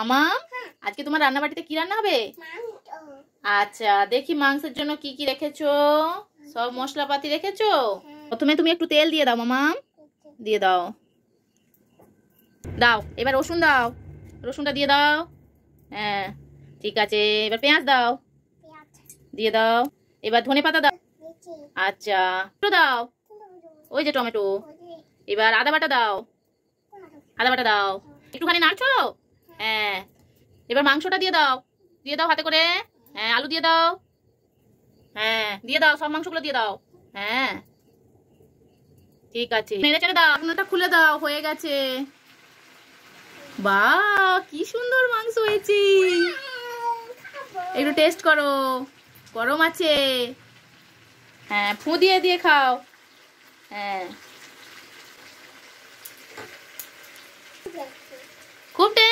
মামা আজকে তোমার রান্না বাড়িতে কি রান্না হবে আচ্ছা দেখি মাংসের জন্য কি কি রেখেছো সব মশলাপাতি রেখেছো প্রথমে তুমি একটু তেল দিয়ে দাও মামা দিয়ে দাও দাও এবার রসুন দাও রসুনটা দিয়ে দাও হ্যাঁ ঠিক আছে এবার পেঁয়াজ দাও দিয়ে দাও এবার ধনে পাতা দাও আচ্ছা দাও ওই যে টমেটো এবার আদা বাটা দাও আদা বাটা দাও একটুখানি নাড়ছো হ্যাঁ এবার মাংসটা দিয়ে দাও দিয়ে দাও হাতে করে হ্যাঁ আলু দিয়ে দাও হ্যাঁ দিয়ে দাও সব মাংসগুলো দিয়ে দাও হ্যাঁ ঠিক আছে নেড়ে চেড়ে দাও আপনারটা খুলে দাও হয়ে গেছে বা কি সুন্দর মাংস হয়েছে একটু টেস্ট করো গরম আছে হ্যাঁ ফু দিয়ে দিয়ে খাও হ্যাঁ খুব